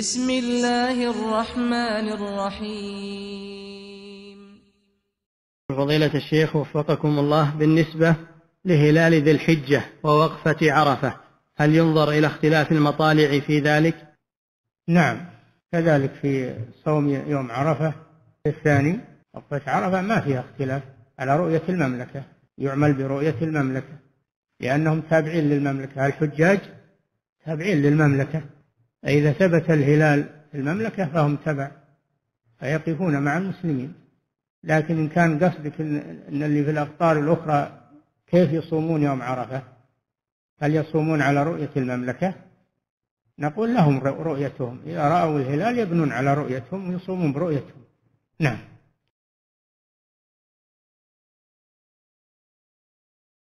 بسم الله الرحمن الرحيم فضيلة الشيخ وفقكم الله بالنسبة لهلال ذي الحجة ووقفة عرفة هل ينظر إلى اختلاف المطالع في ذلك؟ نعم كذلك في صوم يوم عرفة الثاني وقفة عرفة ما فيها اختلاف على رؤية المملكة يعمل برؤية المملكة لأنهم تابعين للمملكة الحجاج تابعين للمملكة فإذا ثبت الهلال في المملكة فهم تبع فيقفون مع المسلمين لكن إن كان قصدك أن اللي في الأقطار الأخرى كيف يصومون يوم عرفة هل يصومون على رؤية المملكة نقول لهم رؤيتهم إذا رأوا الهلال يبنون على رؤيتهم ويصومون برؤيتهم نعم